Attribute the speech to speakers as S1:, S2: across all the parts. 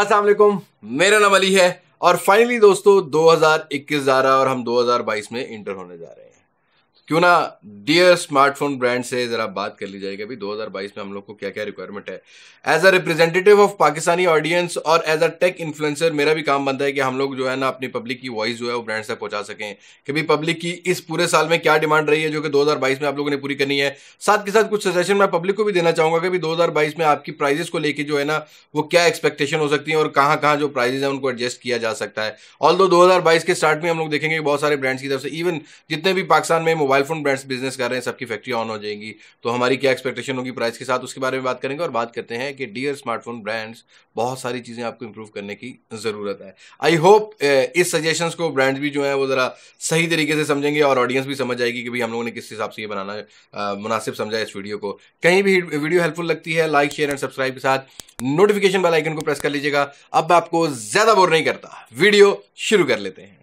S1: अस्सलाम वालेकुम मेरा नाम अली है और फाइनली दोस्तों 2021 जा रहा है और हम 2022 में इंटर होने जा रहे हैं क्यों ना डियर स्मार्टफोन ब्रांड से जरा बात कर ली जाएगी अभी 2022 में हम लोग को क्या क्या रिक्वायरमेंट है as a representative of Pakistani audience और एज अ टेक इन्फ्लुएंसर मेरा भी काम बनता है कि हम लोग जो है ना अपनी पब्लिक की वॉइस जो है वो ब्रांड तक पहुंचा सकें कि भाई पब्लिक की इस पूरे साल में क्या डिमांड रही है जो कि दो में आप लोगों ने पूरी करनी है साथ के साथ कुछ सजेशन मैं पब्लिक को भी देना चाहूंगा कि दो हजार में आपकी प्राइजेस को लेकर जो है ना वो क्या एक्सपेक्टेशन हो सकती है और कहाँ कहाँ जो प्राइजेस है उनको एडजस्ट किया जा सकता है ऑल दो के स्टार्ट में हम लोग देखेंगे बहुत सारे ब्रांड्स की तरफ से इवन जितने भी पाकिस्तान में mobile mobile phone brands business कर रहे हैं सबकी फैक्ट्री ऑन हो जाएंगी तो हमारी क्या एक्सपेक्टेशन होगी प्राइस के साथ उसके बारे में बात करेंगे और बात करते हैं कि डियर स्मार्टफोन ब्रांड्स बहुत सारी चीज़ें आपको इंप्रूव करने की ज़रूरत है आई होप इस सजेशंस को ब्रांड्स भी जो है वो ज़रा सही तरीके से समझेंगे और ऑडियंस भी समझ जाएगी कि भाई हम लोगों ने किस हिसाब से ये बनाना मुनासिब समझा इस वीडियो को कहीं भी वीडियो हेल्पफुल लगती है लाइक शेयर एंड सब्सक्राइब के साथ नोटिफिकेशन बेल आइकन को प्रेस कर लीजिएगा अब आपको ज़्यादा बोर नहीं करता वीडियो शुरू कर लेते हैं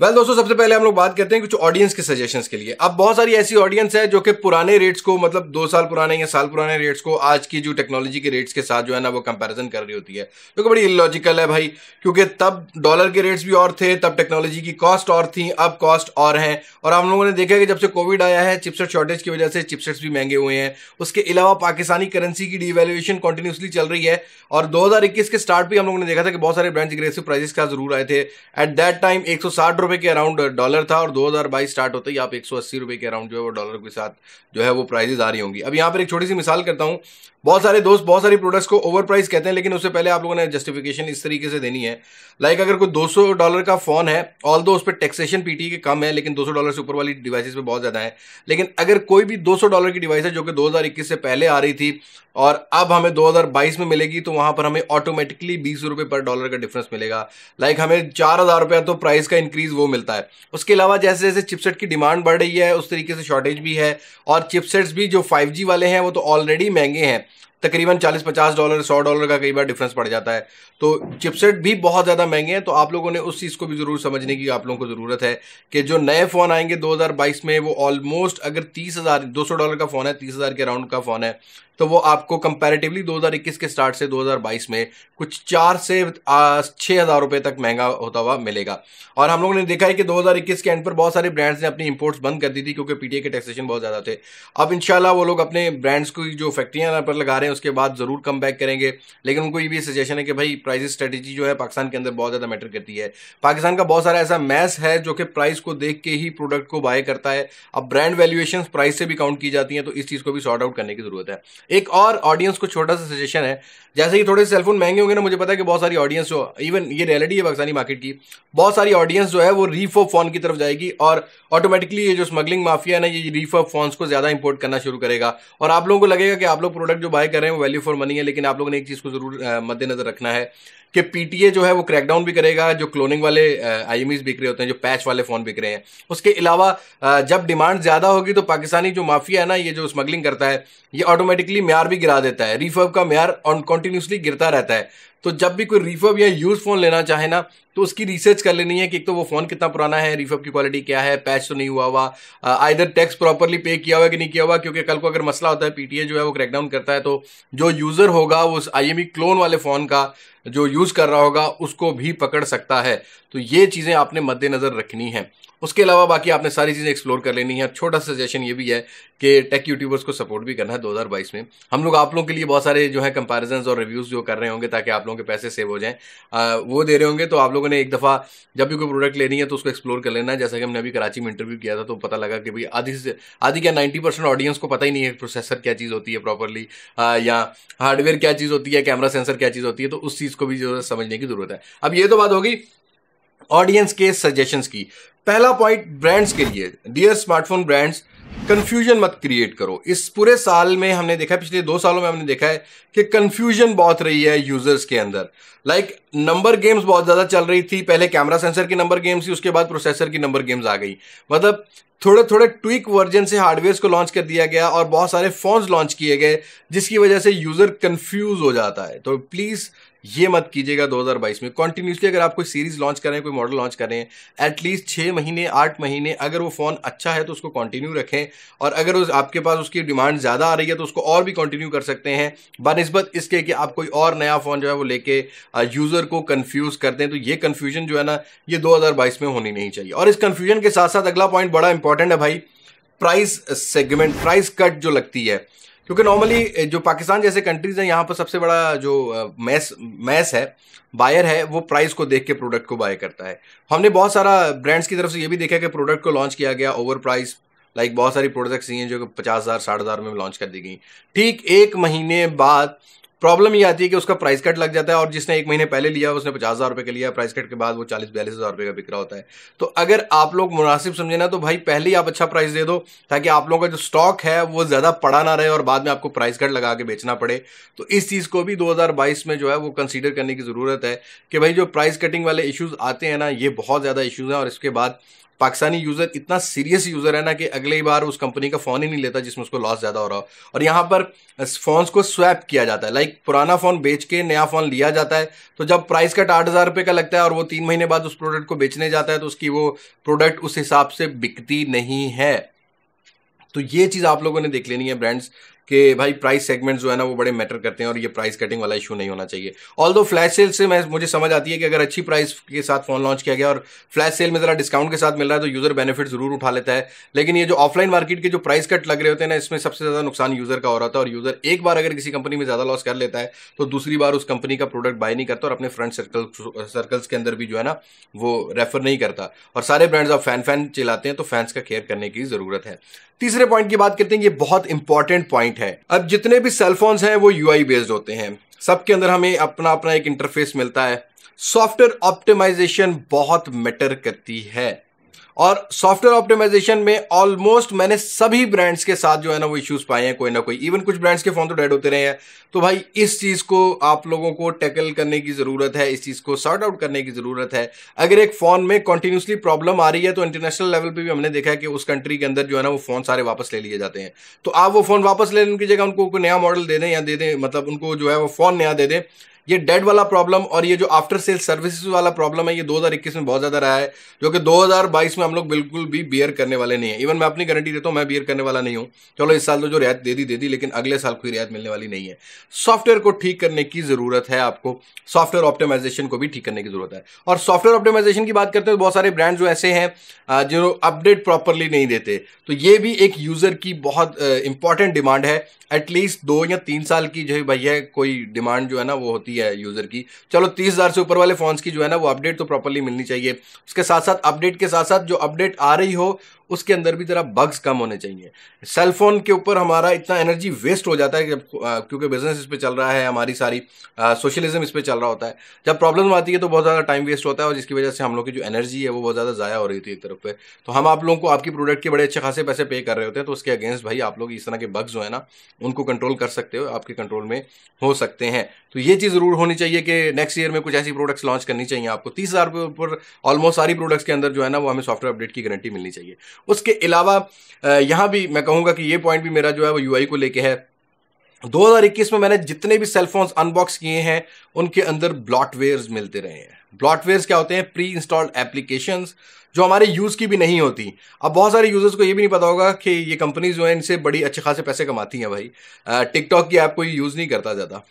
S1: वेल well, दोस्तों सबसे पहले हम लोग बात करते हैं कुछ ऑडियंस के सजेशंस के लिए अब बहुत सारी ऐसी ऑडियंस है जो कि पुराने रेट्स को मतलब दो साल पुराने या साल पुराने रेट्स को आज की जो टेक्नोलॉजी के रेट्स के साथ जो है ना वो कंपैरिजन कर रही होती है जो तो कि बड़ी इलॉजिकल है भाई क्योंकि तब डॉलर के रेट्स भी और थे तब टेक्नोलॉजी की कॉस्ट और थी अब कॉस्ट और है और हम लोगों ने देखा कि जब से कोविड आया है चिपसेट शॉर्टेज की वजह से चिपसेट्स भी महंगे हुए हैं उसके अलावा पाकिस्तानी करेंसी की डिवेल्युएशन कंटिन्यूसली चल रही है और दो के स्टार्ट भी हम लोगों ने देखा था कि बहुत सारे ब्रांड्स एग्रेसिव प्राइस का जरूर आए थे एट दैट टाइम एक सौ रुपए के अराउंड डॉलर था और 2022 स्टार्ट होते ही आप 180 रुपए के अराउंड जो है वो डॉलर के साथ जो है वो प्राइजेज आ रही होंगी अब यहाँ पर एक छोटी सी मिसाल करता हूँ बहुत सारे दोस्त बहुत सारे प्रोडक्ट्स को ओवर प्राइस कहते हैं लेकिन उससे पहले आप लोगों ने जस्टिफिकेशन इस तरीके से देनी है लाइक like अगर कोई 200 डॉलर का फोन है ऑल दो उस पर टैक्सेशन पीटी के कम है लेकिन 200 डॉलर से ऊपर वाली डिवाइसेस पे बहुत ज़्यादा है लेकिन अगर कोई भी 200 डॉलर की डिवाइस है जो कि दो से पहले आ रही थी और अब हमें दो में मिलेगी तो वहां पर हमें ऑटोमेटिकली बीस रुपये पर डॉलर का डिफरेंस मिलेगा लाइक like हमें चार हज़ार रुपया तो प्राइस का इंक्रीज़ वो मिलता है उसके अलावा जैसे जैसे चिपसेट की डिमांड बढ़ रही है उस तरीके से शॉर्टेज भी है और चिपसेट्स भी जो फाइव वाले हैं वो तो ऑलरेडी महंगे हैं तकरीबन 40-50 डॉलर 100 डॉलर का कई बार डिफरेंस पड़ जाता है तो चिपसेट भी बहुत ज़्यादा महंगे हैं तो आप लोगों ने उस चीज़ को भी ज़रूर समझने की आप लोगों को ज़रूरत है कि जो नए फ़ोन आएंगे 2022 में वो ऑलमोस्ट अगर तीस हज़ार डॉलर का फ़ोन है तीस हज़ार के अराउंड का फ़ोन है तो वो आपको कंपैरेटिवली 2021 के स्टार्ट से 2022 में कुछ चार से छः हज़ार रुपये तक महंगा होता हुआ मिलेगा और हम लोगों ने देखा है कि 2021 के एंड पर बहुत सारे ब्रांड्स ने अपनी इंपोर्ट्स बंद कर दी थी क्योंकि पीटीए के टैक्सेशन बहुत ज़्यादा थे अब इंशाल्लाह वो लोग अपने ब्रांड्स को जो फैक्ट्रियाँ पर लगा रहे हैं उसके बाद ज़रूर कम बैक करेंगे लेकिन उनको ये भी सजेशन है कि भाई प्राइस स्ट्रेटेजी जो है पाकिस्तान के अंदर बहुत ज़्यादा मैटर करती है पाकिस्तान का बहुत सारा ऐसा मैस है जो कि प्राइस को देख के ही प्रोडक्ट को बाय करता है अब ब्रांड वैल्यूएशन प्राइस से भी काउंट की जाती हैं तो इस चीज़ को भी सॉर्ट आउट करने की ज़रूरत है एक और ऑडियंस को छोटा सा सजेशन है जैसे कि थोड़े सेलफोन महंगे होंगे ना मुझे पता है कि बहुत सारी ऑडियंस जो इवन ये रियलिटी है पाकिस्तानी मार्केट की बहुत सारी ऑडियंस जो है वो रीफो फोन की तरफ जाएगी और ऑटोमेटिकली ये जो स्मगलिंग माफिया है ना ये रीफो फोन को ज़्यादा इंपोर्ट करना शुरू करेगा और आप लोगों को लगेगा कि आप लोग प्रोडक्ट जो बाय कर रहे हैं वो वैल्यू फॉर मनी है लेकिन आप लोगों ने एक चीज़ को जरूर मद्देनजर रखना है कि पीटीए जो है वो क्रैकडाउन भी करेगा जो क्लोनिंग वाले आई एम बिक रहे होते हैं जो पैच वाले फ़ोन बिक रहे हैं उसके अलावा जब डिमांड ज़्यादा होगी तो पाकिस्तानी जो माफिया है ना ये जो स्मगलिंग करता है ये ऑटोमेटिकली म्यार भी गिरा देता है रिफर्व का म्यार कॉन्टीन्यूसली गिरता रहता है तो जब भी कोई रिफर्ब या यूज फोन लेना चाहे ना तो उसकी रिसर्च कर लेनी है कि एक तो वो फोन कितना पुराना है रिफर्ब की क्वालिटी क्या है पैच तो नहीं हुआ हुआ आइधर टैक्स प्रॉपरली पे किया हुआ कि नहीं किया हुआ क्योंकि कल को अगर मसला होता है पीटीए जो है वो क्रैकडाउन करता है तो जो यूजर होगा उस आई क्लोन e वाले फोन का जो यूज कर रहा होगा उसको भी पकड़ सकता है तो ये चीजें आपने मद्देनजर रखनी है उसके अलावा बाकी आपने सारी चीज़ें एक्सप्लोर कर लेनी है छोटा सजेशन ये भी है कि टेक यूट्यूबर्स को सपोर्ट भी करना है 2022 में हम लोग आप लोगों के लिए बहुत सारे जो है कंपेरिजन और रिव्यूज़ जो कर रहे होंगे ताकि आप लोगों के पैसे सेव हो जाएं वो दे रहे होंगे तो आप लोगों ने एक दफ़ा जब भी कोई प्रोडक्ट लेनी है तो उसको एक्सप्लोर कर लेना है जैसा कि हमने अभी कराची में इंटरव्यू किया था तो पता लगा कि भाई आधी से आधी क्या नाइन्टी ऑडियंस को पता ही नहीं है प्रोसेसर क्या चीज़ होती है प्रॉपरली या हार्डवेयर क्या चीज़ होती है कैमरा सेंसर क्या चीज़ होती है तो उस चीज़ को भी जो समझने की जरूरत है अब ये तो बात होगी ऑडियंस के सजेशंस की पहला पॉइंट ब्रांड्स के लिए डियर स्मार्टफोन ब्रांड्स कन्फ्यूजन मत क्रिएट करो इस पूरे साल में हमने देखा है पिछले दो सालों में हमने देखा है कि कंफ्यूजन बहुत रही है यूजर्स के अंदर लाइक like, नंबर गेम्स बहुत ज़्यादा चल रही थी पहले कैमरा सेंसर की नंबर गेम्स थी उसके बाद प्रोसेसर की नंबर गेम्स आ गई मतलब थोड़े थोड़े ट्विक वर्जन से हार्डवेयर को लॉन्च कर दिया गया और बहुत सारे फोन्स लॉन्च किए गए जिसकी वजह से यूज़र कंफ्यूज हो जाता है तो प्लीज़ ये मत कीजिएगा 2022 में कॉन्टिन्यूसली अगर आप कोई सीरीज लॉन्च करें कोई मॉडल लॉन्च करें एटलीस्ट छः महीने आठ महीने अगर वो फ़ोन अच्छा है तो उसको कंटिन्यू रखें और अगर उस आपके पास उसकी डिमांड ज़्यादा आ रही है तो उसको और भी कंटिन्यू कर सकते हैं बनस्बत इसके कि आप कोई और नया फ़ोन जो है वो लेके यूज़र uh, यूजर को कंफ्यूज करते हैं तो ये कंफ्यूजन जो है ना ये 2022 में होनी नहीं चाहिए और इस कंफ्यूजन के साथ साथ अगला पॉइंट बड़ा इंपॉर्टेंट है भाई प्राइस सेगमेंट प्राइस कट जो लगती है क्योंकि नॉर्मली जो पाकिस्तान जैसे कंट्रीज हैं यहाँ पर सबसे बड़ा जो मैस मैस है बायर है वो प्राइस को देख के प्रोडक्ट को बाय करता है हमने बहुत सारा ब्रांड्स की तरफ से ये भी देखा कि प्रोडक्ट को लॉन्च किया गया ओवर प्राइस लाइक बहुत सारी प्रोडक्ट्स ही हैं जो पचास हज़ार साठ हज़ार में लॉन्च कर दी गई ठीक एक महीने बाद प्रॉब्लम ये आती है कि उसका प्राइस कट लग जाता है और जिसने एक महीने पहले लिया उसने पचास हज़ार रुपये का लिया प्राइस कट के बाद वो चालीस बयालीस हज़ार रुपये का बिक रहा होता है तो अगर आप लोग मुनासिब समझे ना तो भाई पहले ही आप अच्छा प्राइस दे दो ताकि आप लोगों का जो स्टॉक है वो ज़्यादा पड़ा ना रहे और बाद में आपको प्राइस कट लगा के बेचना पड़े तो इस चीज़ को भी दो में जो है वो कंसिडर करने की ज़रूरत है कि भाई जो प्राइस कटिंग वाले इशूज़ आते हैं ना ये बहुत ज़्यादा इशूज़ हैं और इसके बाद पाकिस्तानी यूजर इतना सीरियस यूजर है ना कि अगली बार उस कंपनी का फोन ही नहीं लेता जिसमें उसको लॉस ज्यादा हो रहा हो और यहाँ पर फोन को स्वैप किया जाता है लाइक पुराना फोन बेच के नया फोन लिया जाता है तो जब प्राइस कट आठ हजार रुपए का लगता है और वो तीन महीने बाद उस प्रोडक्ट को बेचने जाता है तो उसकी वो प्रोडक्ट उस हिसाब से बिकती नहीं है तो ये चीज आप लोगों ने देख लेनी है ब्रांड्स कि भाई प्राइस सेगमेंट जो है ना वो बड़े मैटर करते हैं और ये प्राइस कटिंग वाला इशू नहीं होना चाहिए ऑल दो फ्लैश सेल से मैं मुझे समझ आती है कि अगर अच्छी प्राइस के साथ फ़ोन लॉन्च किया गया और फ्लैश सेल में ज़रा डिस्काउंट के साथ मिल रहा है तो यूज़र बेनिफिट ज़रूर उठा लेता है लेकिन ये जो ऑफलाइन मार्केट के जो प्राइस कट लग रहे होते हैं ना इसमें सबसे ज़्यादा नुकसान यूज़र का हो रहा था और यूज़र एक बार अगर किसी कंपनी में ज़्यादा लॉस कर लेता है तो दूसरी बार उस कंपनी का प्रोडक्ट बाय नहीं करता और अपने फ्रेंड सर्कल सर्कल्स के अंदर भी जो है ना वो रेफर नहीं करता और सारे ब्रांड्स आप फैन फैन चिलाते हैं तो फैंस का केयर करने की ज़रूरत है तीसरे पॉइंट की बात करते हैं ये बहुत इंपॉर्टेंट पॉइंट क्लाइंट है अब जितने भी फोन है वो यूआई बेस्ड होते हैं सबके अंदर हमें अपना अपना एक इंटरफेस मिलता है सॉफ्टवेयर ऑप्टिमाइजेशन बहुत मैटर करती है और सॉफ्टवेयर ऑप्टिमाइजेशन में ऑलमोस्ट मैंने सभी ब्रांड्स के साथ जो है ना वो इश्यूज पाए हैं कोई ना कोई इवन कुछ ब्रांड्स के फोन तो डेड होते रहे हैं तो भाई इस चीज को आप लोगों को टैकल करने की जरूरत है इस चीज को सॉर्ट आउट करने की जरूरत है अगर एक फोन में कंटिन्यूसली प्रॉब्लम आ रही है तो इंटरनेशनल लेवल पर भी हमने देखा है कि उस कंट्री के अंदर जो है ना वो फोन सारे वापस ले लिए जाते हैं तो आप वो फोन वापस लेने की जगह उनको नया मॉडल दे दें या दे दें मतलब उनको जो है वो फोन नया दे दें ये डेड वाला प्रॉब्लम और ये जो आफ्टर सेल सर्विसेज वाला प्रॉब्लम है ये 2021 में बहुत ज़्यादा रहा है जो कि 2022 में हम लोग बिल्कुल भी बियर करने वाले नहीं है इवन मैं अपनी गारंटी देता हूँ मैं बियर करने वाला नहीं हूँ चलो इस साल तो जो रियायत दे दी दे दी लेकिन अगले साल कोई रियायत मिलने वाली नहीं है सॉफ्टवेयर को ठीक करने की ज़रूरत है आपको सॉफ्टवेयर ऑप्टिमाइजेशन को भी ठीक करने की ज़रूरत है और सॉफ्टवेयर ऑप्टिमाइजेशन की बात करते हैं तो बहुत सारे ब्रांड जो ऐसे हैं जो अपडेट प्रॉपरली नहीं देते तो ये भी एक यूज़र की बहुत इंपॉर्टेंट डिमांड है एटलीस्ट दो या तीन साल की जो है भैया कोई डिमांड जो है ना वो होती है है यूज़र की चलो तीस हज़ार से ऊपर वाले फ़ोन्स की जो है ना वो अपडेट तो प्रॉपरली मिलनी चाहिए उसके साथ साथ अपडेट के साथ साथ जो अपडेट आ रही हो उसके अंदर भी ज़रा बग्स कम होने चाहिए सेलफोन के ऊपर हमारा इतना एनर्जी वेस्ट हो जाता है क्योंकि बिजनेस इस पर चल रहा है हमारी सारी सोशलिज्म इस पर चल रहा होता है जब प्रॉब्लम आती है तो बहुत ज़्यादा टाइम वेस्ट होता है और जिसकी वजह से हम लोग की जो एनर्जी है वो बहुत ज़्यादा ज़ाया हो रही थी एक तरफ पे तो हम आप लोगों को आपकी प्रोडक्ट के बड़े अच्छे खासे पैसे पे कर रहे होते हैं तो उसके अगेंस्ट भाई आप लोग इस तरह के बग्स जो है ना उनको कंट्रोल कर सकते हो आपके कंट्रोल में हो सकते हैं तो ये चीज़ ज़रूर होनी चाहिए कि नेक्स्ट ईयर में कुछ ऐसी प्रोडक्ट्स लॉन्च करनी चाहिए आपको तीस हज़ार ऊपर ऑलमोस्ट सारी प्रोडक्ट्स के अंदर जो है ना वो हमें सॉफ्टवेयर अपडेट की गारंटी मिलनी चाहिए उसके अलावा यहाँ भी मैं कहूँगा कि ये पॉइंट भी मेरा जो है वो यू को लेके है 2021 में मैंने जितने भी सेलफोन्स अनबॉक्स किए हैं उनके अंदर ब्लॉटवेयर्स मिलते रहे हैं ब्लॉटवेयर्स क्या होते हैं प्री इंस्टॉल्ड एप्लीकेशन जो हमारे यूज़ की भी नहीं होती अब बहुत सारे यूज़र्स को ये भी नहीं पता होगा कि ये कंपनीज जो है इनसे बड़ी अच्छे खासे पैसे कमाती हैं भाई टिकटॉक की ऐप कोई यूज़ नहीं करता ज़्यादा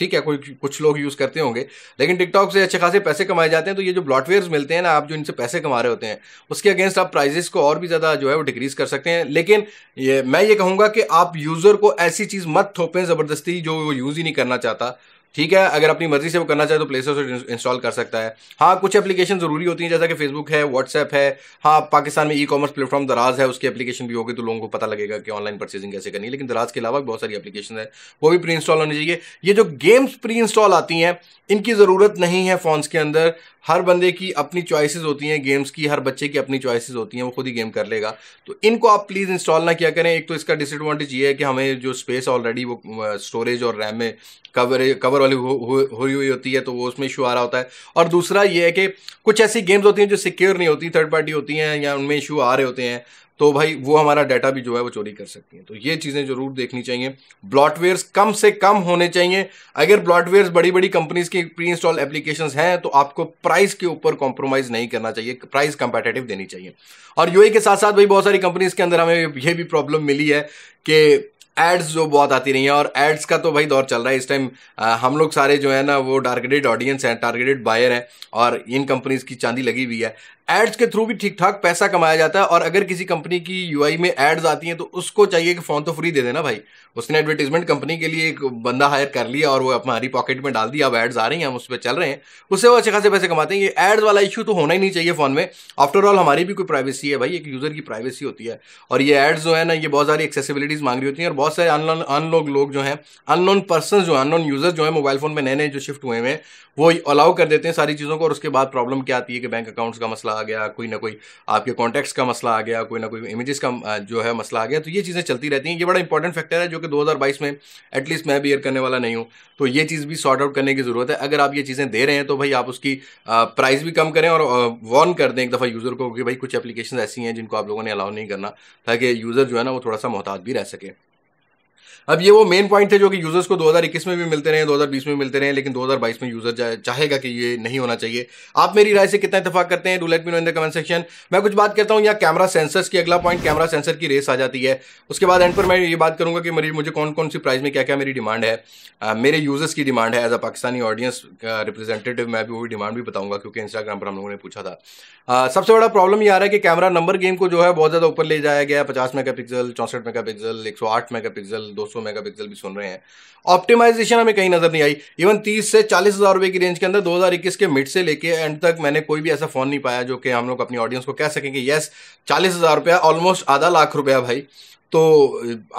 S1: ठीक है कोई कुछ लोग यूज़ करते होंगे लेकिन टिकटॉक से अच्छे खासे पैसे कमाए जाते हैं तो ये जो ब्लॉटवेयर मिलते हैं ना आप जो इनसे पैसे कमा रहे होते हैं उसके अगेंस्ट आप प्राइजेस को और भी ज़्यादा जो है वो डिक्रीज़ कर सकते हैं लेकिन ये मैं ये कहूंगा कि आप यूज़र को ऐसी चीज़ मत थोपें ज़बरदस्ती जो वो यूज़ ही नहीं करना चाहता ठीक है अगर अपनी मर्जी से वो करना चाहे तो प्ले स्टोर से इंस्टॉल कर सकता है हाँ कुछ एप्लीकेशन जरूरी होती हैं जैसा कि फेसबुक है व्हाट्सएप है हाँ पाकिस्तान में ई कॉमर्स प्लेटफॉर्म दराज है उसकी एप्लीकेशन भी होगी तो लोगों को पता लगेगा कि ऑनलाइन परचेजिंग कैसे करनी है लेकिन दराज के अलावा बहुत सारी एप्लीकेशन है वो भी प्री इंस्टॉल होनी चाहिए ये जो गेम्स प्री इंस्टॉल आती हैं इनकी ज़रूरत नहीं है फ़ोन्स के अंदर हर बंदे की अपनी चॉइसेस होती हैं गेम्स की हर बच्चे की अपनी चॉइसेस होती हैं वो खुद ही गेम कर लेगा तो इनको आप प्लीज़ इंस्टॉल ना किया करें एक तो इसका डिसएडवांटेज ये है कि हमें जो स्पेस ऑलरेडी वो स्टोरेज और रैम में कवर कवर वाली हुई हुई हो, हो, हो, होती है तो वो उसमें इशू आ रहा होता है और दूसरा ये है कि कुछ ऐसी गेम्स होती हैं जो सिक्योर नहीं होती थर्ड पार्टी होती हैं या उनमें इशू आ रहे होते हैं तो भाई वो हमारा डाटा भी जो है वो चोरी कर सकती हैं तो ये चीज़ें जरूर देखनी चाहिए ब्लॉटवेयर्स कम से कम होने चाहिए अगर ब्लॉटवेयर्स बड़ी बड़ी कंपनीज की प्री इंस्टॉल एप्लीकेशन हैं तो आपको प्राइस के ऊपर कॉम्प्रोमाइज़ नहीं करना चाहिए प्राइस कंपेटेटिव देनी चाहिए और यूए के साथ साथ भाई बहुत सारी कंपनीज के अंदर हमें ये भी प्रॉब्लम मिली है कि एड्स जो बहुत आती रही हैं और एड्स का तो भाई दौर चल रहा है इस टाइम हम लोग सारे जो है ना वो टारगेटेड ऑडियंस हैं टारगेटेड बायर हैं और इन कंपनीज की चांदी लगी हुई है एड्स के थ्रू भी ठीक ठाक पैसा कमाया जाता है और अगर किसी कंपनी की यूआई में एड्स आती हैं तो उसको चाहिए कि फोन तो फ्री दे देना भाई उसने एडवर्टीजमेंट कंपनी के लिए एक बंदा हायर कर लिया और वो हमारी पॉकेट में डाल दिया अब एड्स आ रही हैं हम उस पर चल रहे हैं उससे वो अच्छे खासे पैसे कमाते हैं ये एड्स वाला इशू तो होना ही नहीं चाहिए फोन में आफ्टर ऑल हमारी भी कोई प्राइवेसी है भाई एक यूज़र की प्राइवेसी होती है और ये एड्स जो है ना ये बहुत सारी एक्सेसिबिलिटीज़ मांग रही होती हैं और बहुत सारे अनलोन लोग जो हैं अनलोन पर्सन जो हैं अनलोन यूज़र जो है मोबाइल फ़ोन में नए नए जो शिफ्ट हुए हैं वो अलाउ कर देते हैं सारी चीज़ों को और उसके बाद प्रॉब्लम क्या आती है कि बैंक अकाउंट्स का मसला आ गया कोई ना कोई आपके कॉन्टैक्ट्स का मसला आ गया कोई ना कोई इमेजेस का जो है मसला आ गया तो ये चीज़ें चलती रहती हैं ये बड़ा इंपॉर्टेंट फैक्टर है जो कि 2022 में एटलीस्ट मैं बियर करने वाला नहीं हूँ तो ये चीज़ भी सॉर्ट आउट करने की ज़रूरत है अगर आप ये चीज़ें दे रहे हैं तो भाई आप उसकी प्राइस भी कम करें और वॉर्न कर दें एक दफ़ा यूज़र को कि भाई कुछ एप्लीकेशन ऐसी हैं जिनको आप लोगों ने अलाउ नहीं करना ताकि यूज़र जो है ना वो थोड़ा सा मोहताज भी रह सके अब ये वो मेन पॉइंट थे जो कि यूजर्स को 2021 में भी मिलते रहे 2020 में मिलते रहे लेकिन 2022 में यूजर चाहेगा कि ये नहीं होना चाहिए आप मेरी राय से कितना इतफाक करते हैं do let me know in the comment section मैं कुछ बात करता हूँ या कैमरा सेंसर्स की अगला पॉइंट कैमरा सेंसर की रेस आ जाती है उसके बाद एंड पर मैं ये बात करूंगा कि मेरी मुझे कौन कौन सी प्राइस में क्या क्या मेरी डिमांड है मेरे यूजर्स की डिमांड है as a Pakistani audience representative मैं भी वो डिमांड भी बताऊंगा क्योंकि इंस्टाग्राम पर हम लोगों ने पूछा था सबसे बड़ा प्रॉब्लम ये आ रहा है कि कैमरा नंबर गेम को जो है बहुत ज़्यादा ऊपर ले जाया गया पचास मेगा पिक्सल चौंसठ मेगा पिक्सल एक सौ आठ मेगा पिक्सल 200 मेगापिक्सल भी सुन रहे हैं ऑप्टिमाइजेशन हमें कहीं नजर नहीं आई इवन 30 से चालीस हज़ार रुपए की रेंज के अंदर 2021 के मिड से लेके एंड तक मैंने कोई भी ऐसा फ़ोन नहीं पाया जो कि हम लोग अपनी ऑडियंस को कह सकें कि यस चालीस हज़ार रुपया ऑलमोस्ट आधा लाख रुपया भाई तो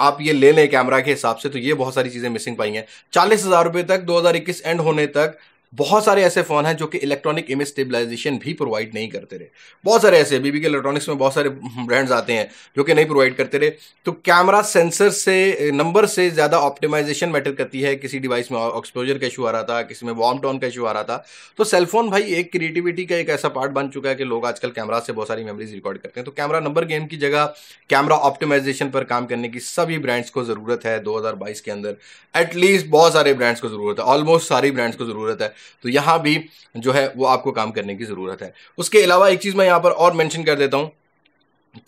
S1: आप ये ले लें कैमरा के हिसाब से तो ये बहुत सारी चीज़ें मिसिंग पाई हैं चालीस हज़ार रुपये तक 2021 एंड होने तक बहुत सारे ऐसे फ़ोन हैं जो कि इलेक्ट्रॉनिक इमेज स्टेबलाइजेशन भी प्रोवाइड नहीं करते रहे बहुत सारे ऐसे बीबी के इलेक्ट्रॉनिक्स में बहुत सारे ब्रांड्स आते हैं जो कि नहीं प्रोवाइड करते रहे तो कैमरा सेंसर से नंबर से ज़्यादा ऑप्टिमाइजेशन मैटर करती है किसी डिवाइस में एक्सपोजर का इशू आ रहा था किसी में वार्म टोन का इशू आ रहा था तो सेलफोन भाई एक क्रिएटिविटी का एक ऐसा पार्ट बन चुका है कि लोग आजकल कैमरा से बहुत सारी मेमरीज रिकॉर्ड करते हैं तो कैमरा नंबर गेम की जगह कैमरा ऑप्टिमाइजेशन पर काम करने की सभी ब्रांड्स को ज़रूरत है दो के अंदर एटलीस्ट बहुत सारे ब्रांड्स को ज़रूरत है ऑलमोस्ट सारी ब्रांड्स को ज़रूरत है तो यहाँ भी जो है वो आपको काम करने की ज़रूरत है उसके अलावा एक चीज़ मैं यहाँ पर और मैंशन कर देता हूँ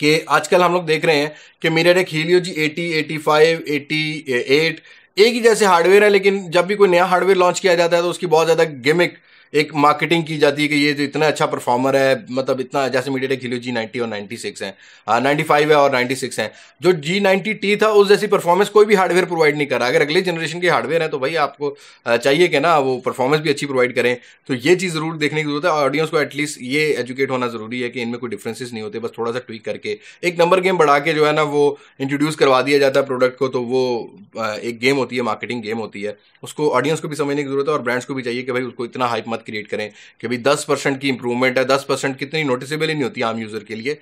S1: कि आजकल हम लोग देख रहे हैं कि मिरर एक Helio G eighty eighty five eighty eight एक ही जैसे हार्डवेयर है लेकिन जब भी कोई नया हार्डवेयर लॉन्च किया जाता है तो उसकी बहुत ज़्यादा गिमिक एक मार्केटिंग की जाती है कि ये जो तो इतना अच्छा परफॉर्मर है मतलब इतना जैसे मीडिया टेक जी नाइन्टी और नाइन्टी सिक्स है नाइन्टी फाइव है और नाइन्टी सिक्स है जो जी नाइनटी टी था उस जैसी परफॉर्मेंस कोई भी हार्डवेयर प्रोवाइड नहीं कर रहा अगर अगले जनरेशन के हार्डवेयर है तो भाई आपको चाहिए कि ना वो परफॉर्मेंस भी अच्छी प्रोवाइड करें तो ये चीज़ जरूर देखने की जरूरत है ऑडियंस को एटलीस्ट ये एजुकेट होना जरूरी है कि इनमें कोई डिफ्रेंसेस नहीं होते बस थोड़ा सा ट्विक करके एक नंबर गेम बढ़ा के जो है ना वो इंट्रोड्यूस करवा दिया जाता है प्रोडक्ट को तो वो एक गेम होती है मार्केटिंग गेम होती है उसको ऑडियंस को भी समझने की जरूरत है और ब्रांड्स को भी चाहिए कि भाई उसको इतना हाइप मत क्रिएट करें कि भाई दस परसेंट की इंप्रूवमेंट है दस परसेंट कितनी नोटिसेबल ही नहीं होती आम यूज़र के लिए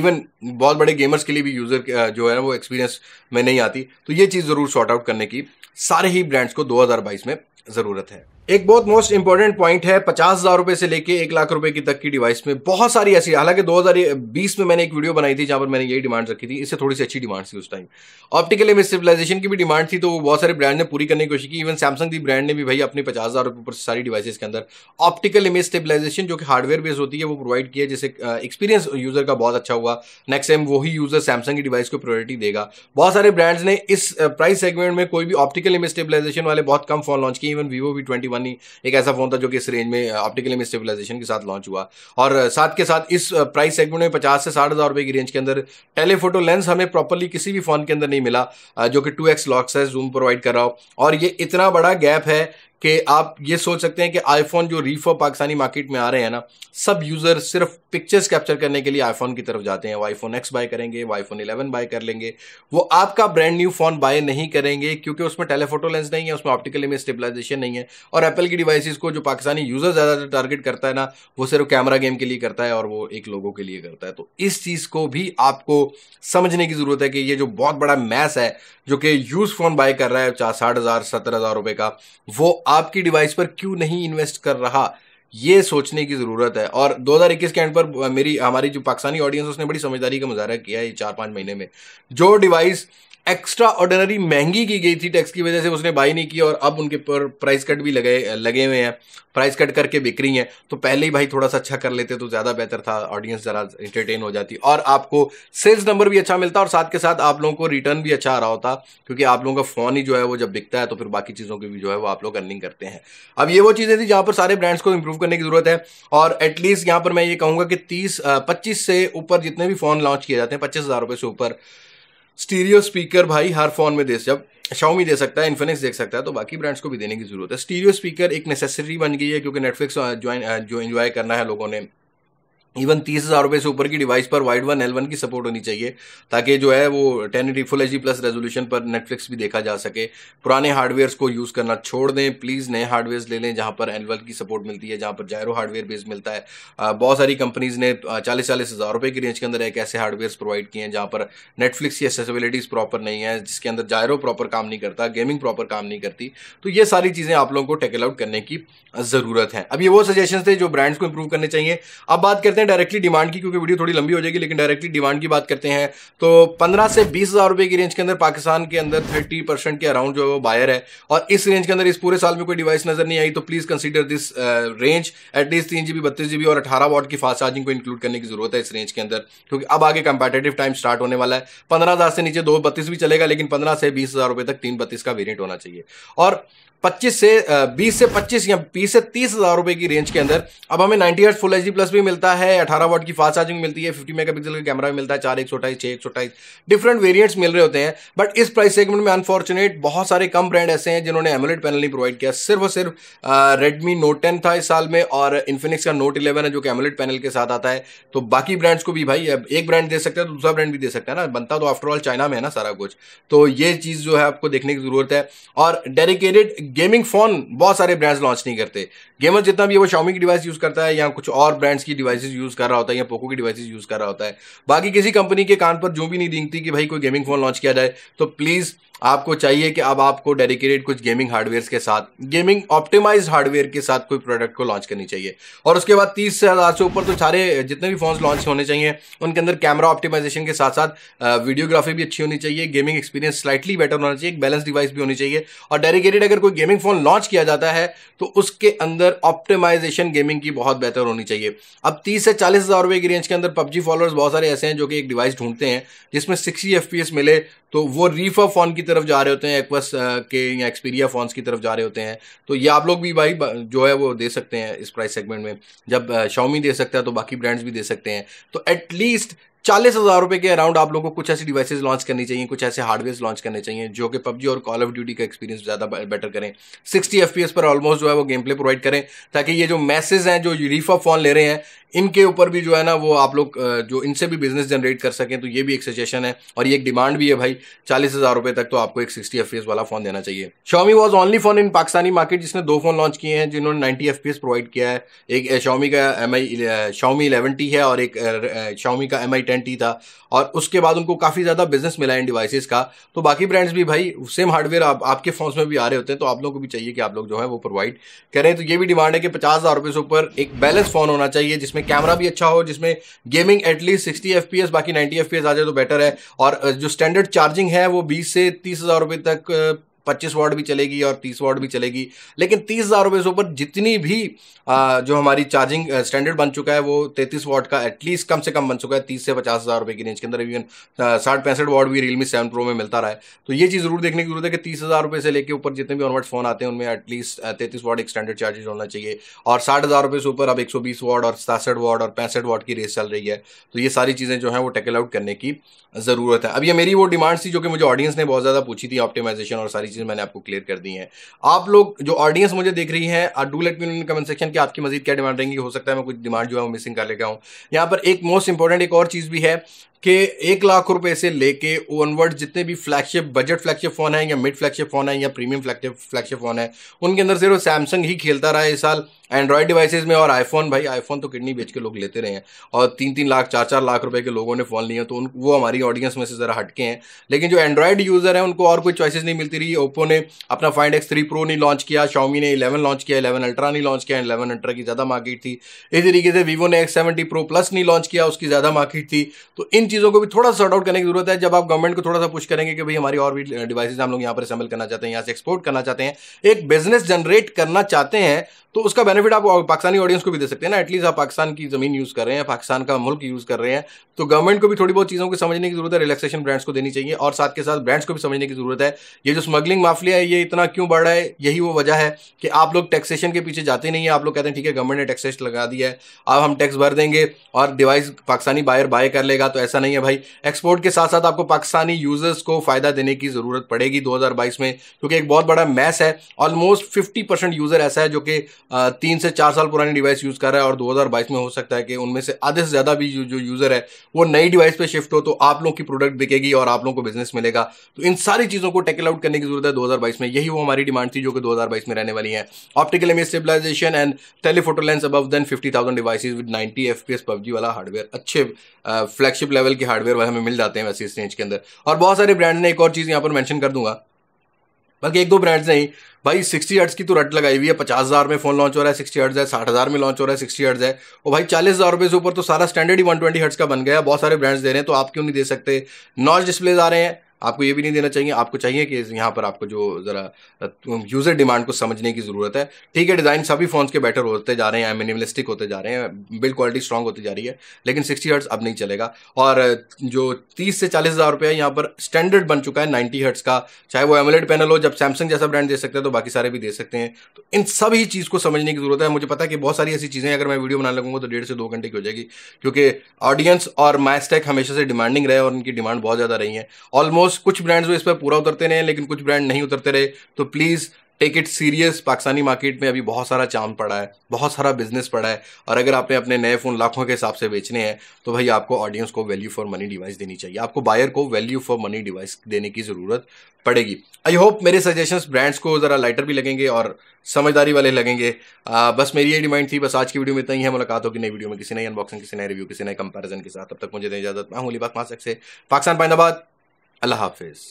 S1: इवन बहुत बड़े गेमर्स के लिए भी यूज़र जो है वो एक्सपीरियंस में नहीं आती तो ये चीज़ ज़रूर सॉर्ट आउट करने की सारे ही ब्रांड्स को 2022 में ज़रूरत है एक बहुत मोस्ट इंपॉर्टेंट पॉइंट है पचास हजार रुपए से लेके एक लाख रुपए की तक की डिवाइस में बहुत सारी ऐसी हालांकि 2020 में मैंने एक वीडियो बनाई थी जहां पर मैंने यही डिमांड रखी थी इससे थोड़ी सी अच्छी डिमांड थी उस टाइम ऑप्टिकल इमेज सिविलाइजेशन की भी डिमांड थी तो वो बहुत सारे ब्रांड ने पूरी करने की कोशिश की इवन सैमसंग की ब्रांड ने भी भाई अपने पचास हजार रुपए पर सारी डिवाइसेस के अंदर ऑप्टिकल इमेज स्टेबलाइजेशन जो कि हार्डवेयर बेस्ड होती है वो प्रोवाइड किया जिससे एक्सपीरियंस यूजर का बहुत अच्छा हुआ नेक्स्ट टाइम वही यूजर सैमसंग की डिवाइस को प्रायोरिटी देगा बहुत सारे ब्रांड्स ने इस प्राइस सेगमेंट में कोई भी ऑप्टिकल इमेज स्टेबलाइजेशन वाले बहुत कम फोन लॉन्च किए even Vivo V twenty one ही एक ऐसा फ़ोन था जो कि इस रेंज में ऑप्टिकल में स्टेबलाइजेशन के साथ लॉन्च हुआ और साथ के साथ इस प्राइस सेगमेंट में पचास से साठ हज़ार रुपए की रेंज के अंदर टेलीफोटो लेंस हमें प्रॉपरली किसी भी फ़ोन के अंदर नहीं मिला जो कि टू एक्स लॉक्स है जूम प्रोवाइड कर रहा हो और ये इतना बड़ा गैप है कि आप ये सोच सकते हैं कि आईफोन जो रीफो पाकिस्तानी मार्केट में आ रहे हैं ना सब यूज़र सिर्फ पिक्चर्स कैप्चर करने के लिए आईफोन की तरफ जाते हैं वो आईफोन एक्स बाय करेंगे वो आईफोन इलेवन बाय कर लेंगे वो आपका ब्रांड न्यू फ़ोन बाय नहीं करेंगे क्योंकि उसमें टेलीफोटो लेंस नहीं है उसमें ऑप्टिकल इमेज स्टेबलाइजेशन नहीं है और एप्पल की डिवाइसिस को जो पाकिस्तानी यूज़र ज़्यादातर टारगेट करता है ना वो सिर्फ कैमरा गेम के लिए करता है और वो एक लोगों के लिए करता है तो इस चीज़ को भी आपको समझने की ज़रूरत है कि ये जो बहुत बड़ा मैस है जो कि यूज़ फ़ोन बाय कर रहा है चार साठ हज़ार सत्तर हज़ार रुपए का वो आपकी डिवाइस पर क्यों नहीं इन्वेस्ट कर रहा ये सोचने की ज़रूरत है और 2021 के एंड पर मेरी हमारी जो पाकिस्तानी ऑडियंस उसने बड़ी समझदारी का मुजाहरा किया है चार पांच महीने में जो डिवाइस एक्स्ट्रा ऑर्डिनरी महंगी की गई थी टैक्स की वजह से उसने बाई नहीं किया और अब उनके पर प्राइस कट भी लगे लगे हुए हैं प्राइस कट करके बिक रही हैं तो पहले ही भाई थोड़ा सा अच्छा कर लेते तो ज़्यादा बेहतर था ऑडियंस ज़रा इंटरटेन हो जाती और आपको सेल्स नंबर भी अच्छा मिलता और साथ के साथ आप लोगों को रिटर्न भी अच्छा आ रहा होता क्योंकि आप लोगों का फ़ोन ही जो है वो जब बिकता है तो फिर बाकी चीज़ों की भी जो है वो आप लोग अर्निंग करते हैं अब ये वो चीज़ें थी जहाँ पर सारे ब्रांड्स को इम्प्रूव करने की ज़रूरत है और एटलीस्ट यहाँ पर मैं ये कहूँगा कि तीस पच्चीस से ऊपर जितने भी फ़ोन लॉन्च किए जाते हैं पच्चीस हज़ार से ऊपर स्टीरियो स्पीकर भाई हर फोन में दे जब शाओमी दे सकता है इन्फिनिक्स देख सकता है तो बाकी ब्रांड्स को भी देने की जरूरत है स्टीरियो स्पीकर एक नेसेसरी बन गई है क्योंकि नेटफ्लिक्स ज्वाइन uh, uh, जो इन्जॉय करना है लोगों ने इवन तीस हजार रुपए से ऊपर की डिवाइस पर वाइड वन एल वन की सपोर्ट होनी चाहिए ताकि जो है वो ten eighty full H plus resolution पर नेटफ्लिक्स भी देखा जा सके पुराने हार्डवेयर्स को यूज़ करना छोड़ दें प्लीज़ नए हार्डवेयर ले लें जहां पर एल वन की सपोर्ट मिलती है जहाँ पर जायरो हार्डवेयर बेस मिलता है बहुत सारी कंपनीज़ ने चालीस चालीस हज़ार रुपए की रेंज के अंदर एक ऐसे हार्डवेयर प्रोवाइड किए हैं जहाँ पर नेटफ्लिक्स की एसेसिबिलिटीज़ प्रॉपर नहीं है जिसके अंदर जायरो प्रॉपर काम नहीं करता गेमिंग प्रॉपर काम नहीं करती तो ये सारी चीज़ें आप लोगों को टेकल आउट करने की ज़रूरत है अब ये वो सजेशन थे जो ब्रांड्स को इंप्रूव करने चाहिए अब बात करते हैं हैं डायरेक्टली डिमांड की क्योंकि वीडियो थोड़ी लंबी हो जाएगी लेकिन डायरेक्टली डिमांड की बात करते हैं तो पंद्रह से बीस हज़ार रुपए की रेंज के अंदर पाकिस्तान के अंदर थर्टी परसेंट के अराउंड जो है वो बायर है और इस रेंज के अंदर इस पूरे साल में कोई डिवाइस नजर नहीं आई तो please consider this range at least तीन जीबी बत्तीस जीबी और अठारह वॉट की फास्ट चार्जिंग को इंक्लूड करने की जरूरत है इस रेंज के अंदर क्योंकि अब आगे कंपेटेटिव टाइम स्टार्ट होने वाला है पंद्रह हज़ार से नीचे दो बत्तीस भी चलेगा लेकिन पंद्रह से बीस हज़ार रुपए तक तीन बत्तीस का वेरियंट होना चाहिए और 25 से 20 uh, से 25 या 20 से तीस हज़ार रुपए की रेंज के अंदर अब हमें 90 हर्ट्ज फुल एच प्लस भी मिलता है है अठारह वोट की फास्ट चार्जिंग मिलती है फिफ्टी मेगापिक्सल का कैमरा भी मिलता है चार एक सौ अट्ठाईस छः एक सौ अठाईस डिफरेंट वेरियंट्स मिल रहे होते हैं बट इस प्राइस सेगमेंट में अनफॉर्चुनेट बहुत सारे कम ब्रांड ऐसे हैं जिन्होंने एमोलेट पैनल नहीं प्रोवाइड किया सिर्फ सिर्फ रेडमी नोट टेन था इस साल में और इन्फिनिक्स का नोट इलेवन है जो कि एमोलेट पैनल के साथ आता है तो बाकी ब्रांड्स को भी भाई एक ब्रांड दे सकते हैं तो दूसरा ब्रांड भी दे सकते हैं ना बनता तो आफ्टरऑल चाइना में है ना सारा कुछ तो ये चीज़ जो है आपको देखने की जरूरत है और डेडिकेटेड गेमिंग फोन बहुत सारे ब्रांड्स लॉन्च नहीं करते गेमर जितना भी वो शॉमी की डिवाइस यूज़ करता है या कुछ और ब्रांड्स की डिवाइसेज यूज यूज़ कर रहा होता है या पोको की डिवाइसेज यूज़ कर रहा होता है बाकी किसी कंपनी के कान पर जो भी नहीं दिखती कि भाई कोई गेमिंग फ़ोन लॉन्च किया जाए तो प्लीज़ आपको चाहिए कि अब आपको डेडिकेटेड कुछ गेमिंग हार्डवेयर के साथ गेमिंग ऑप्टिमाइज हार्डवेयर के साथ कोई प्रोडक्ट को लॉन्च करनी चाहिए और उसके बाद तीस हज़ार से ऊपर तो सारे जितने भी फोन लॉन्च होने चाहिए उनके अंदर कैमरा ऑप्टिमाइजेशन के साथ साथ वीडियोग्राफी भी अच्छी होनी चाहिए गेमिंग एक्सपीरियंस स्लाइटली बेटर होना चाहिए एक बैलेंस डिवाइस भी होनी चाहिए और डेडिकेटेड अगर कोई गेमिंग फोन लॉन्च किया जाता है तो उसके अंदर ऑप्टिमाइजेशन गेमिंग की बहुत बेहतर होनी चाहिए अब तीस से चालीस हज़ार रुपए की रेंज के अंदर पबजी फॉलोअर्स बहुत सारे ऐसे हैं जो कि एक डिवाइस ढूंढते हैं जिसमें सिक्सटी एफ मिले तो वो रीफ फोन की तरह तरफ जा रहे होते हैं एक्वस uh, के या एक्सपीरिया फोन्स की तरफ जा रहे होते हैं तो ये आप लोग भी भाई जो है वो दे सकते हैं इस प्राइस सेगमेंट में जब शाओमी uh, दे सकता है तो बाकी ब्रांड्स भी दे सकते हैं तो एटलीस्ट चालीस हज़ार रुपये के अराउंड आप लोगों को कुछ ऐसी डिवाइसेस लॉन्च करनी चाहिए कुछ ऐसे हार्डवेयर लॉन्च करने चाहिए जो कि पबजी और कॉल ऑफ ड्यूटी का एक्सपीरियंस ज़्यादा बेटर करें सिक्सटी एफ पर ऑलमोस्ट जो है वो गेम प्ले प्रोवाइड करें ताकि ये जो मैसेज हैं जो रीफा फोन ले रहे हैं इनके ऊपर भी जो है ना वो आप लोग जो इनसे भी बिजनेस जनरेट कर सकें तो ये भी एक सजेशन है और ये एक डिमांड भी है भाई चालीस हज़ार रुपये तक तो आपको एक सिक्सटी एफ वाला फोन देना चाहिए Xiaomi was only phone in Pakistani market जिसने दो फोन लॉन्च किए हैं जिन्होंने नाइन्टी एफ प्रोवाइड किया है एक शॉमी का M I Xiaomi eleven T है और एक शॉमी का एम आई टेन टी था और उसके बाद उनको काफ़ी ज़्यादा बिजनेस मिला है इन डिवाइसेज का तो बाकी ब्रांड्स भी भाई सेम हार्डवेयर आप, आपके फोन्स में भी आ रहे होते हैं तो आप लोगों को भी चाहिए कि आप लोग जो है वो प्रोवाइड करें तो ये भी डिमांड है कि पचास हज़ार रुपए से ऊपर एक बैलेंस फ़ोन होना चाहिए जिसमें कैमरा भी अच्छा हो जिसमें गेमिंग एटलीस्ट सिक्सटी एफ बाकी नाइन्टी एफ पी एस आ जाए तो बेटर है और जो स्टैंडर्ड चार्जिंग है वो बीस से तीस हज़ार रुपये तक पच्चीस वाट भी चलेगी और तीस वाट भी चलेगी लेकिन तीस हज़ार रुपये से ऊपर जितनी भी आ, जो हमारी चार्जिंग स्टैंडर्ड बन चुका है वो तैंतीस वार्ड का एटलीस्ट कम से कम बन चुका है तीस से पचास हज़ार रुपये की रेंज के अंदर इवन साठ पैंसठ वार्ड भी रियलमी सेवन प्रो में मिलता रहा है तो ये चीज़ ज़रूर देखने की जरूरत है कि तीस हज़ार रुपये से लेकर ऊपर जितने भी ऑनवर्ड फ़ोन आते हैं उनमें एटलीस्ट तैतीस वाट एक स्टैंडर्ड चार्जेज होना चाहिए और साठ हज़ार रुपये से ऊपर अब एक सौ बीस वाट और सासठ वार्ड और पैंसठ वाट की रेस चल रही है तो ये सारी चीज़ें जो हैं वो टेकल आउट करने की ज़रूरत है अब ये मेरी वो डिमांड थी जो कि मुझे ऑडियंस ने बहुत ज़्यादा पूछी थी ऑप्टिमाइजेशन और सारी चीज़ें मैंने आपको क्लियर कर दी हैं आप लोग जो ऑडियंस मुझे देख रही है do let me comment section की आपकी मजीद क्या डिमांड रहेंगी हो सकता है मैं कुछ डिमांड जो है वो मिसिंग कर लेगा हूँ यहाँ पर एक मोस्ट इंपॉर्टेंट एक और चीज़ भी है कि एक लाख रुपए से लेके ओनवर्ड जितने भी फ्लैगशिप बजट फ्लैगशिप फोन है या मिड फ्लैगशिप फोन है या प्रीमियम फ्लैगशिप फ्लैगशिप फोन है उनके अंदर सिर्फ सैमसंग ही खेलता रहा है इस साल एंड्रॉयड डिवाइसेज में और आईफोन भाई आईफोन तो किडनी बेच के लोग लेते रहे हैं और तीन तीन लाख चार चार लाख रुपए के लोगों ने फोन लिए तो उन वो हमारी ऑडियंस में से ज़रा हटके हैं लेकिन जो एंड्रॉयड यूज़र हैं उनको और कोई चॉइसेस नहीं मिलती रही ओप्पो ने अपना फाइंड एक्स थ्री प्रो नहीं लॉन्च किया शॉमी ने इलेवन लॉन्च किया इलेवन अल्ट्रा नहीं लॉन्च किया इलेवन अल्ट्रा की ज़्यादा मार्केट थी इसी तरीके से वीवो ने एक्स सेवेंटी प्रो प्लस नहीं लॉन्च किया उसकी ज़्यादा मार्केट थी तो इन चीज़ों को भी थोड़ा सॉर्ट आउट करने की जरूरत है जब आप गवर्नमेंट को थोड़ा सा पुश करेंगे कि भाई हमारी और भी डिवाइसेज हम लोग यहाँ पर असेंबल करना चाहते हैं यहाँ से एक्सपोर्ट करना चाहते हैं एक बिजनेस जनरेट करना चाहते हैं तो उसका बेनिफिट आप पाकिस्तानी ऑडियंस को भी दे सकते हैं ना एटलीस्ट आप पाकिस्तान की जमीन यूज़ कर रहे हैं पाकिस्तान का मुल्क यूज़ कर रहे हैं तो गवर्नमेंट को भी थोड़ी बहुत चीज़ों को समझने की जरूरत है रिलैक्सेशन ब्रांड्स को देनी चाहिए और साथ के साथ ब्रांड्स को भी समझने की जरूरत है ये जो स्मगलिंग माफिया है ये इतना क्यों बढ़ रहा है यही वो वजह है कि आप लोग टैक्सेशन के पीछे जाते नहीं है आप लोग कहते हैं ठीक है गवर्नमेंट ने टैक्सेस लगा दिया है अब हम टैक्स भर देंगे और डिवाइस पाकिस्तानी बायर बाय कर लेगा तो ऐसा नहीं है भाई एक्सपोर्ट के साथ साथ आपको पाकिस्तानी यूजर्स को फायदा देने की जरूरत पड़ेगी 2022 में क्योंकि एक बहुत बड़ा मैस है ऑलमोस्ट 50 परसेंट यूजर ऐसा है जो कि तीन से चार साल पुरानी डिवाइस यूज कर रहा है और 2022 में हो सकता है कि उनमें से आधे से ज्यादा भी जो यूजर है वो नई डिवाइस पर शिफ्ट हो तो आप लोग की प्रोडक्ट बिकेगी और आप लोग को बिजनेस मिलेगा तो इन सारी चीजों को टेकल आउट करने की जरूरत है दो में यही वो हमारी डिमांड थी जो कि दो में रहने वाली है optical image stabilization and telephoto lens अब then fifty thousand device with 90 FPS PUBG वाला हार्डवेयर अच्छे फ्लैगशिप लेवल लेवल के हार्डवेयर वाले हमें मिल जाते हैं वैसे इस रेंज के अंदर और बहुत सारे ब्रांड ने एक और चीज़ यहाँ पर मैंशन कर दूंगा बल्कि एक दो ब्रांड्स नहीं भाई सिक्सटी हर्ट्स की तो रट लगाई हुई है पचास हज़ार में फोन लॉन्च हो रहा है सिक्सटी हर्ट्स है साठ हज़ार में लॉन्च हो रहा है सिक्सटी हर्ट्स है और भाई चालीस हज़ार रुपये से ऊपर तो सारा स्टैंडर्ड ही वन ट्वेंटी हर्ट्स का बन गया बहुत सारे ब्रांड्स दे रहे हैं तो आप क्यों नहीं दे सकते नॉच डिस्प्लेज आ रहे हैं आपको ये भी नहीं देना चाहिए आपको चाहिए कि यहाँ पर आपको जो ज़रा यूज़र डिमांड को समझने की ज़रूरत है ठीक है डिज़ाइन सभी फ़ोन्स के बेटर होते जा रहे हैं मिनिमलिस्टिक होते जा रहे हैं बिल्ड क्वालिटी स्ट्रॉन्ग होती जा रही है लेकिन सिक्सटी हर्ट्स अब नहीं चलेगा और जो तीस से चालीस हज़ार रुपया यहाँ पर स्टैंडर्ड बन चुका है नाइन्टी हर्ट्स का चाहे वो एमोलेड पैनल हो जब सैमसंग जैसा ब्रांड दे सकते हैं तो बाकी सारे भी दे सकते हैं तो इन सभी चीज़ को समझने की ज़रूरत है मुझे पता है कि बहुत सारी ऐसी चीज़ें अगर मैं वीडियो बनाने लगूंगा तो डेढ़ से दो घंटे की हो जाएगी क्योंकि ऑडियंस और मैस्टेक हमेशा से डिमांडिंग रहे और उनकी डिमांड बहुत ज़्यादा रही है ऑलमोस्ट ऑलमोस्ट कुछ ब्रांड्स इस पर पूरा उतरते रहे लेकिन कुछ ब्रांड नहीं उतरते रहे तो please take it serious Pakistani market में अभी बहुत सारा चाम पड़ा है बहुत सारा बिजनेस पड़ा है और अगर आपने अपने नए फ़ोन लाखों के हिसाब से बेचने हैं तो भाई आपको ऑडियंस को वैल्यू फॉर मनी डिवाइस देनी चाहिए आपको बायर को वैल्यू फॉर मनी डिवाइस देने की ज़रूरत पड़ेगी आई होप मेरे सजेशन ब्रांड्स को ज़रा लाइटर भी लगेंगे और समझदारी वाले लगेंगे आ, बस मेरी ये डिमांड थी बस आज की वीडियो में इतना ही है मुलाकात होगी नई वीडियो में किसी नई अनबॉक्सिंग किसी नए रिव्यू किसी नए कंपेरिजन के साथ तब तक मुझे इजाजत मैं हूँ अली बाग से पाकिस्तान पाइंदाबाद अल्लाह हाफिज़